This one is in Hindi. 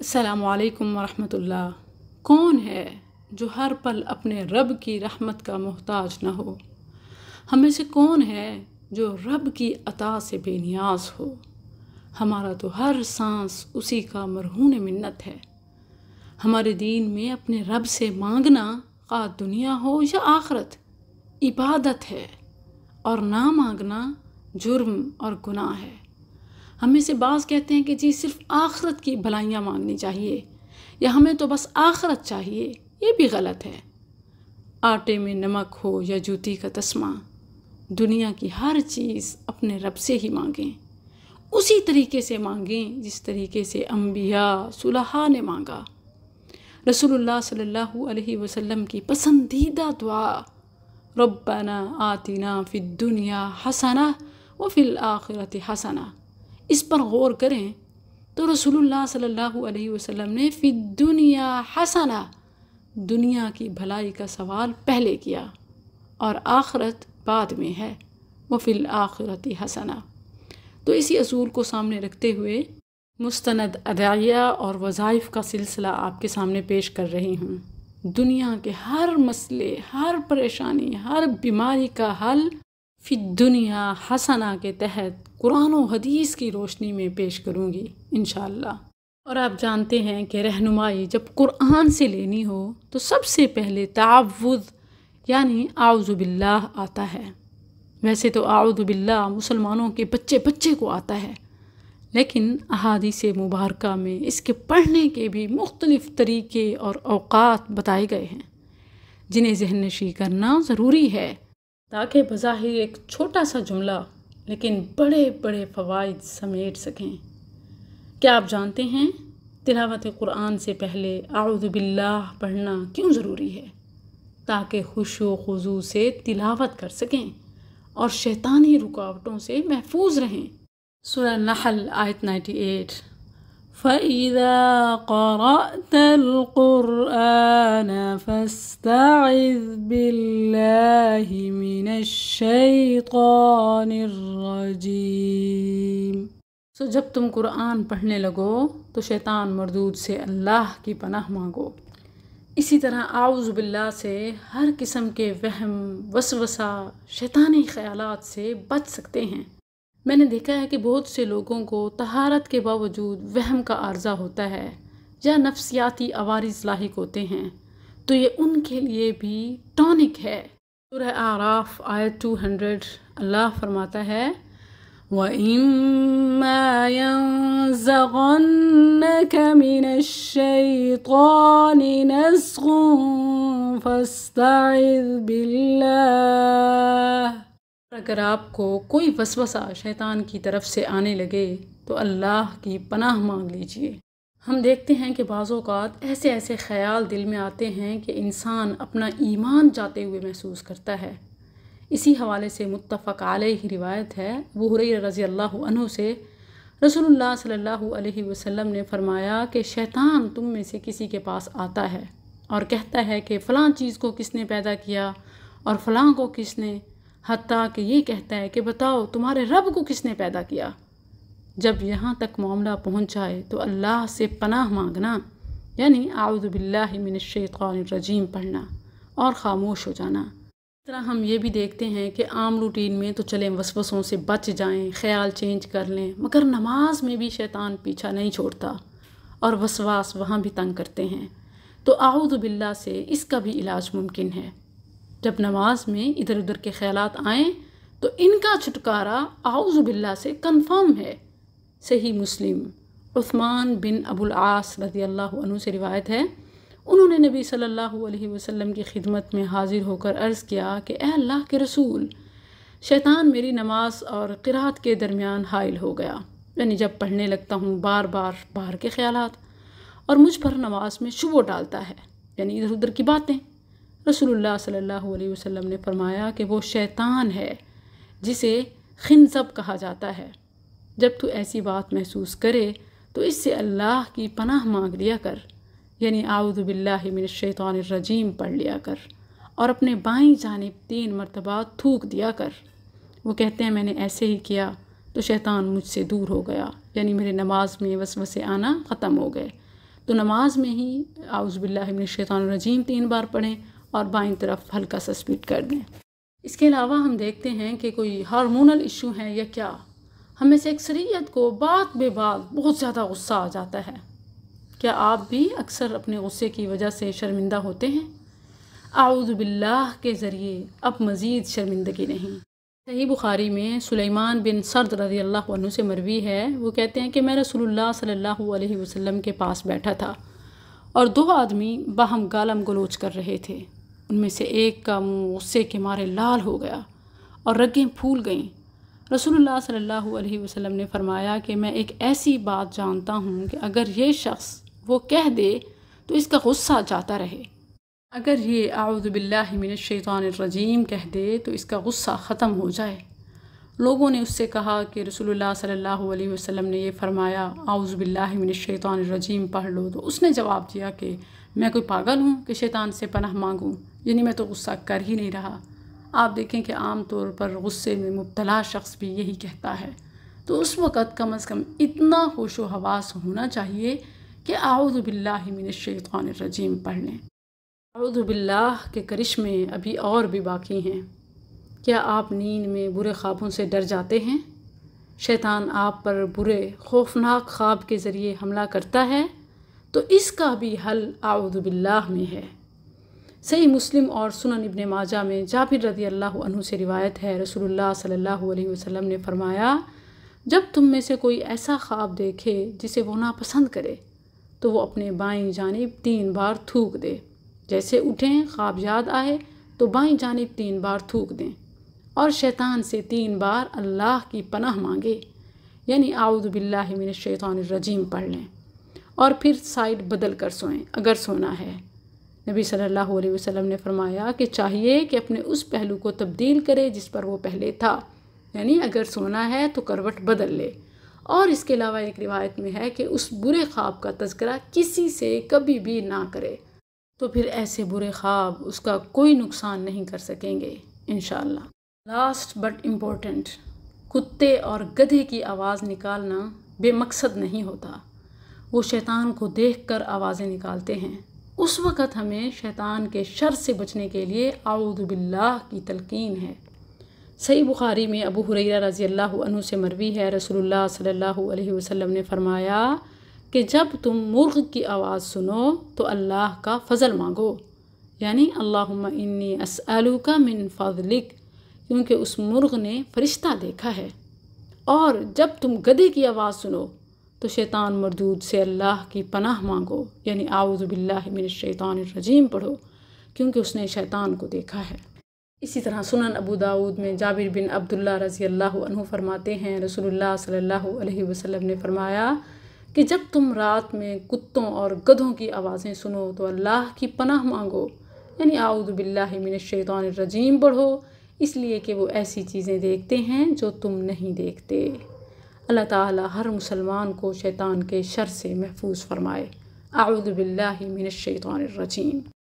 असलकम वरहमतुल्ला कौन है जो हर पल अपने रब की रहमत का मोहताज न हो हमें से कौन है जो रब की अता से बेनियाज हो हमारा तो हर सांस उसी का मरहून मिन्नत है हमारे दीन में अपने रब से मांगना का दुनिया हो या आखरत इबादत है और ना मांगना जुर्म और गुनाह है हमें से बाज़ कहते हैं कि जी सिर्फ आखरत की भलाइयाँ मांगनी चाहिए या हमें तो बस आखरत चाहिए ये भी गलत है आटे में नमक हो या जूती का तस्मा दुनिया की हर चीज़ अपने रब से ही मांगें उसी तरीके से मांगें जिस तरीके से अम्बिया सुलहा ने मांगा रसूलुल्लाह सल्लल्लाहु अलैहि वसल्लम की पसंदीदा दुआ रब्बाना आतिना फिर दुनिया हसना व फिल आखिरत हसना इस पर गौर करें तो रसूलुल्लाह सल्लल्लाहु अलैहि वसल्लम ने फ़ि दुनिया हसना दुनिया की भलाई का सवाल पहले किया और आखरत बाद में है वफिल आखरती हसना तो इसी असूल को सामने रखते हुए मुस्तंद अदाया और वज़ाइफ़ का सिलसिला आपके सामने पेश कर रही हूँ दुनिया के हर मसले हर परेशानी हर बीमारी का हल फिर दुनिया हसना के तहत कुरान और हदीस की रोशनी में पेश करूँगी इन और आप जानते हैं कि रहनुमाई जब कुरान से लेनी हो तो सबसे पहले तावुद यानी आउज़ुबिल्ला आता है वैसे तो आउदबिल्ला मुसलमानों के बच्चे बच्चे को आता है लेकिन अहादीस मुबारक में इसके पढ़ने के भी मुख्तलिफ़ तरीके और अवकात बताए गए हैं जिन्हें जहन नशी करना ज़रूरी है ताकि बज़ाहिर एक छोटा सा जुमला लेकिन बड़े बड़े फ़वाद समेट सकें क्या आप जानते हैं तिलावत कुरान से पहले आउदबिल्ला पढ़ना क्यों ज़रूरी है ताकि खुश वज़ू से तिलावत कर सकें और शैतानी रुकावटों से महफूज रहें सुर नहल आयत 98 फ़ैदा क़ुरान सो जब तुम कुरान पढ़ने लगो तो शैतान मरदूद से अल्लाह की पनाह मांगो इसी तरह आउज बिल्ला से हर किस्म के वहम वसवसा शैतानी ख्याल से बच सकते हैं मैंने देखा है कि बहुत से लोगों को तहारत के बावजूद वहम का आर्जा होता है या नफ्सियाती आवारज लाक होते हैं तो ये उनके लिए भी टॉनिक है सुरह आराफ आय टू हंड्रेड अल्लाह फरमाता है व ما ينزغنك من الشيطان نزغ فاستعذ بالله अगर आपको कोई वसवसा शैतान की तरफ से आने लगे तो अल्लाह की पनाह मांग लीजिए हम देखते हैं कि बाज़ात ऐसे ऐसे ख्याल दिल में आते हैं कि इंसान अपना ईमान जाते हुए महसूस करता है इसी हवाले से मुतफ़ आल ही रिवायत है वह हुरैर रज़ी अल्लाह से रसोल्ला सल्ला वसम ने फरमाया कि शैतान तुम में से किसी के पास आता है और कहता है कि फ़लाँ चीज़ को किसने पैदा किया और फ़लाँ को किसने हती कि ये कहता है कि बताओ तुम्हारे रब को किसने पैदा किया जब यहाँ तक मामला पहुँच जाए तो अल्लाह से पनाह मांगना यानी आउदबिल्लिमिनशैतरजीम पढ़ना और ख़ामोश हो जाना तरह हम ये भी देखते हैं कि आम रूटीन में तो चलें वसवसों से बच जाएं ख्याल चेंज कर लें मगर नमाज में भी शैतान पीछा नहीं छोड़ता और वसवास वहाँ भी तंग करते हैं तो बिल्ला से इसका भी इलाज मुमकिन है जब नमाज में इधर उधर के ख्याल आएँ तो इनका छुटकारा आऊज बिल्ला से कन्फर्म है सही मुस्लिम उस्मान बिन अबुल आस रजी अल्लाह से रिवायत है उन्होंने नबी सल्लल्लाहु अलैहि वसल्लम की खिदमत में हाज़िर होकर अर्ज़ किया कि ए अल्लाह के रसूल शैतान मेरी नमाज और किरात के दरमियान हायल हो गया यानी जब पढ़ने लगता हूँ बार बार बाहर के ख्याल और मुझ पर नमाज में शुबो डालता है यानी इधर उधर की बातें रसूलुल्लाह सल्लल्लाहु अलैहि वसल्लम ने फरमाया कि वो शैतान है जिसे खिनजब कहा जाता है जब तू ऐसी बात महसूस करे तो इससे अल्लाह की पनाह मांग लिया कर यानी आउदबिल्लाशैतरजीम पढ़ लिया कर और अपने बाई जानब तीन मरतबा थूक दिया कर वो कहते हैं मैंने ऐसे ही किया तो शैतान मुझसे दूर हो गया यानी मेरे नमाज में वसवसे आना ख़त्म हो गए तो नमाज में ही आउज़बिल्लाशैतरजीम तीन बार पढ़ें और बाई तरफ हल्का सा स्पीड कर दें इसके अलावा हम देखते हैं कि कोई हार्मोनल इशू है या क्या हमें से अक्सरियत को बात बे बात बहुत ज़्यादा गुस्सा आ जाता है क्या आप भी अक्सर अपने गुस्से की वजह से शर्मिंदा होते हैं आउज़बिल्लाह के ज़रिए अब मज़ीद शर्मिंदगी नहीं सही बुखारी में सुलेमान बिन सर्द रज़ी अल्लाह से मरवी है वो कहते हैं कि मैं रसूलुल्लाह सल्लल्लाहु अलैहि वसल्लम के पास बैठा था और दो आदमी बाहम गालम गलोच कर रहे थे उनमें से एक का मुँह गुस्से के मारे लाल हो गया और रगें फूल गईं रसूलुल्लाह सल्लल्लाहु अलैहि वसल्लम ने फरमाया कि मैं एक ऐसी बात जानता हूँ कि अगर ये शख्स वो कह दे तो इसका गुस्सा जाता रहे अगर ये आउदबिल्लिमिनशैतानरजीम कह दे तो इसका गुस्सा ख़त्म हो जाए लोगों ने उससे कहा कि रसूलुल्लाह सल्लल्लाहु अलैहि वसल्लम ने यह फरमाया आउज़बिल्लिमिनशैतानरजीम पढ़ लो तो उसने जवाब दिया कि मैं कोई पागल हूँ कि शैतान से पनाह मांगूँ यानी मैं तो गुस्सा कर ही नहीं रहा आप देखें कि आम तौर पर गुस्से में मुबतला शख्स भी यही कहता है तो उस वक़्त कम अज़ कम इतना होश हवास होना चाहिए कि आउज़बिल्लिमिनशैतरजीम पढ़ लें आउज़बिल्ला के करिश्मे अभी और भी बाकी हैं क्या आप नींद में बुरे ख्वाबों से डर जाते हैं शैतान आप पर बुरे खौफनाक ख्वाब के ज़रिए हमला करता है तो इसका भी हल आउज़बिल्ला में है सही मुस्लिम और सुनन इबन माजा में जाबिर रदी अल्लाह से रिवायत है रसूलुल्लाह सल्लल्लाहु अलैहि वसल्लम ने फरमाया जब तुम में से कोई ऐसा ख्वाब देखे जिसे वो नापसंद करे तो वो अपने बाएं जानब तीन बार थूक दे जैसे उठें ख्वाब याद आए तो बाएं जानब तीन बार थूक दें और शैतान से तीन बार अल्लाह की पनाह मांगे यानी आउदबिल्लिमिन शैतानरजीम पढ़ लें और फिर साइड बदल कर सोएं अगर सोना है नबी सल्लल्लाहु अलैहि वसल्लम ने फरमाया कि चाहिए कि अपने उस पहलू को तब्दील करे जिस पर वो पहले था यानी अगर सोना है तो करवट बदल ले और इसके अलावा एक रिवायत में है कि उस बुरे ख्वाब का तस्करा किसी से कभी भी ना करे तो फिर ऐसे बुरे ख्वाब उसका कोई नुकसान नहीं कर सकेंगे इन लास्ट बट इम्पोर्टेंट कुत्ते और गधे की आवाज़ निकालना बेमकसद नहीं होता वो शैतान को देख कर आवाज़ें निकालते हैं उस वक़्त हमें शैतान के शर से बचने के लिए आउदबिल्ला की तलकीन है सही बुखारी में अबू हुर रज़ी अल्लाह अनु से मरवी है रसोल्ला सल्ला वसम ने फरमाया कि जब तुम मुर्ग की आवाज़ सुनो तो अल्लाह का फ़ज़ल मांगो यानी अल्लाह इन्नी का मिन फाजलिक क्योंकि उस मुर्ग ने फ़रिश्ता देखा है और जब तुम गधे की आवाज़ सुनो तो शैतान मरदूद से अल्लाह की पनाह मांगो यानी आउज़बिल्लाशैतान रजीम पढ़ो क्योंकि उसने शैतान को देखा है इसी तरह सुनन अबू दाऊद में जाबिर बिन अब्दुल्ला रज़ी अल्लाह फरमाते हैं रसूलुल्लाह सल्लल्लाहु अलैहि वसल्लम ने फरमाया कि जब तुम रात में कुत्तों और गधों की आवाज़ें सुनो तो अल्लाह की पनाह मांगो यानी आउदबिल्लिमिनशैतरजीम बढ़ो इसलिए कि वो ऐसी चीज़ें देखते हैं जो तुम नहीं देखते अल्लाह ताला हर मुसलमान को शैतान के शर से महफूज फरमाए आउदबिल्लिमिनशैतरजीम